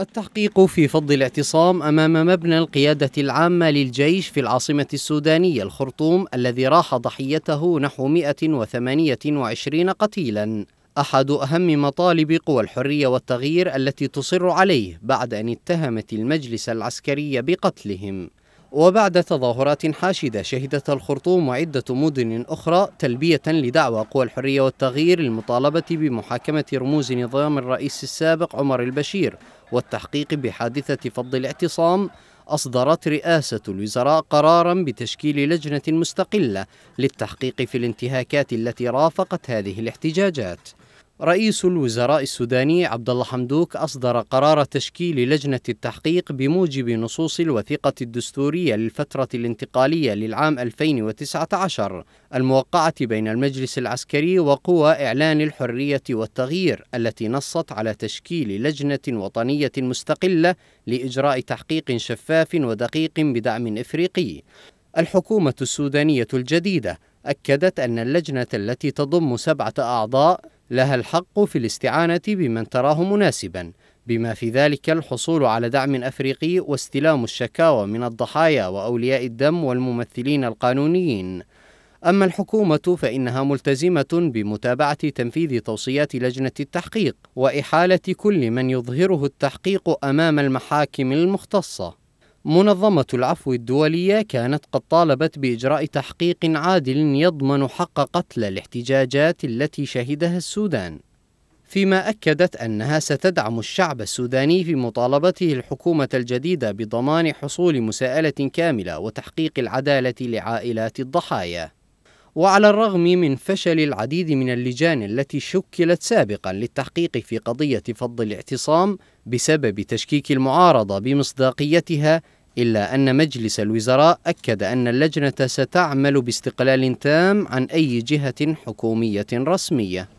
التحقيق في فض الاعتصام أمام مبنى القيادة العامة للجيش في العاصمة السودانية الخرطوم الذي راح ضحيته نحو 128 قتيلا أحد أهم مطالب قوى الحرية والتغيير التي تصر عليه بعد أن اتهمت المجلس العسكري بقتلهم وبعد تظاهرات حاشدة شهدت الخرطوم وعدة مدن أخرى تلبية لدعوى قوى الحرية والتغيير للمطالبة بمحاكمة رموز نظام الرئيس السابق عمر البشير والتحقيق بحادثة فض الاعتصام أصدرت رئاسة الوزراء قرارا بتشكيل لجنة مستقلة للتحقيق في الانتهاكات التي رافقت هذه الاحتجاجات رئيس الوزراء السوداني عبد الله حمدوك أصدر قرار تشكيل لجنة التحقيق بموجب نصوص الوثيقة الدستورية للفترة الانتقالية للعام 2019 الموقعة بين المجلس العسكري وقوى إعلان الحرية والتغيير التي نصت على تشكيل لجنة وطنية مستقلة لإجراء تحقيق شفاف ودقيق بدعم إفريقي. الحكومة السودانية الجديدة أكدت أن اللجنة التي تضم سبعة أعضاء لها الحق في الاستعانة بمن تراه مناسبا بما في ذلك الحصول على دعم أفريقي واستلام الشكاوى من الضحايا وأولياء الدم والممثلين القانونيين أما الحكومة فإنها ملتزمة بمتابعة تنفيذ توصيات لجنة التحقيق وإحالة كل من يظهره التحقيق أمام المحاكم المختصة منظمة العفو الدولية كانت قد طالبت بإجراء تحقيق عادل يضمن حق قتل الاحتجاجات التي شهدها السودان فيما أكدت أنها ستدعم الشعب السوداني في مطالبته الحكومة الجديدة بضمان حصول مساءلة كاملة وتحقيق العدالة لعائلات الضحايا وعلى الرغم من فشل العديد من اللجان التي شكلت سابقا للتحقيق في قضية فض الاعتصام بسبب تشكيك المعارضة بمصداقيتها إلا أن مجلس الوزراء أكد أن اللجنة ستعمل باستقلال تام عن أي جهة حكومية رسمية